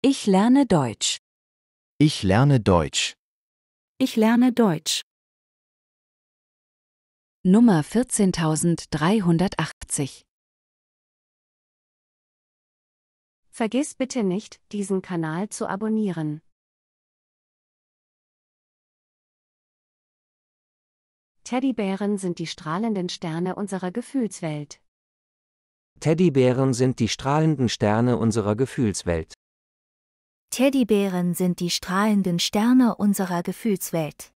Ich lerne Deutsch. Ich lerne Deutsch. Ich lerne Deutsch. Nummer 14380 Vergiss bitte nicht, diesen Kanal zu abonnieren. Teddybären sind die strahlenden Sterne unserer Gefühlswelt. Teddybären sind die strahlenden Sterne unserer Gefühlswelt. Teddybären sind die strahlenden Sterne unserer Gefühlswelt.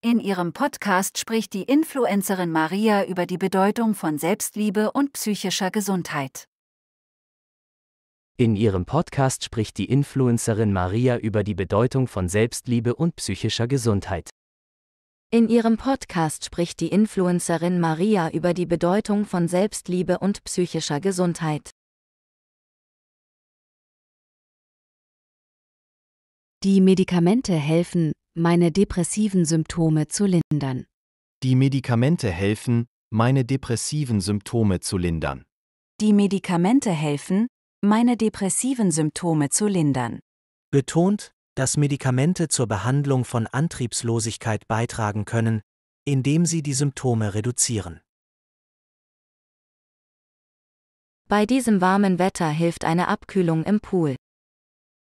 In ihrem Podcast spricht die Influencerin Maria über die Bedeutung von Selbstliebe und psychischer Gesundheit. In ihrem Podcast spricht die Influencerin Maria über die Bedeutung von Selbstliebe und psychischer Gesundheit. In ihrem Podcast spricht die Influencerin Maria über die Bedeutung von Selbstliebe und psychischer Gesundheit. Die Medikamente helfen, meine depressiven Symptome zu lindern. Die Medikamente helfen, meine depressiven Symptome zu lindern. Die Medikamente helfen, meine depressiven Symptome zu lindern. Betont, dass Medikamente zur Behandlung von Antriebslosigkeit beitragen können, indem sie die Symptome reduzieren. Bei diesem warmen Wetter hilft eine Abkühlung im Pool.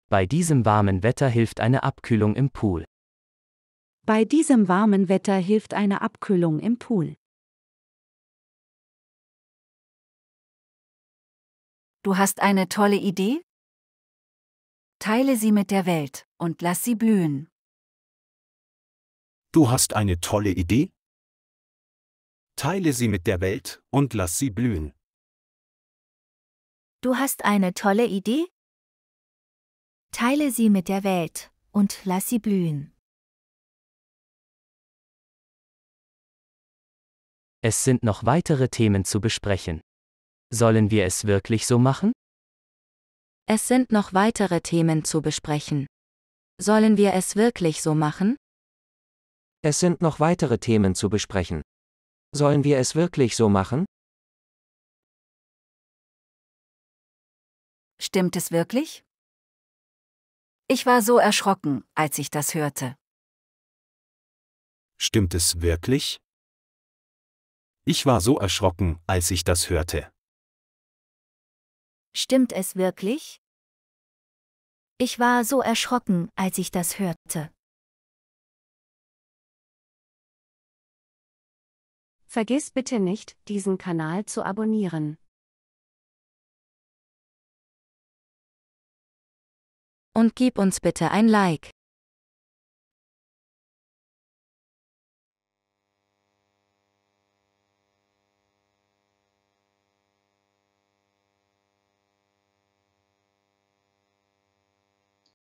Bei diesem warmen Wetter hilft eine Abkühlung im Pool. Bei diesem warmen Wetter hilft eine Abkühlung im Pool. Du hast eine tolle Idee? Teile sie mit der Welt und lass sie blühen. Du hast eine tolle Idee? Teile sie mit der Welt und lass sie blühen. Du hast eine tolle Idee? Teile sie mit der Welt und lass sie blühen. Es sind noch weitere Themen zu besprechen. Sollen wir es wirklich so machen? Es sind noch weitere Themen zu besprechen. Sollen wir es wirklich so machen? Es sind noch weitere Themen zu besprechen. Sollen wir es wirklich so machen? Stimmt es wirklich? Ich war so erschrocken, als ich das hörte. Stimmt es wirklich? Ich war so erschrocken, als ich das hörte. Stimmt es wirklich? Ich war so erschrocken, als ich das hörte. Vergiss bitte nicht, diesen Kanal zu abonnieren. Und gib uns bitte ein Like.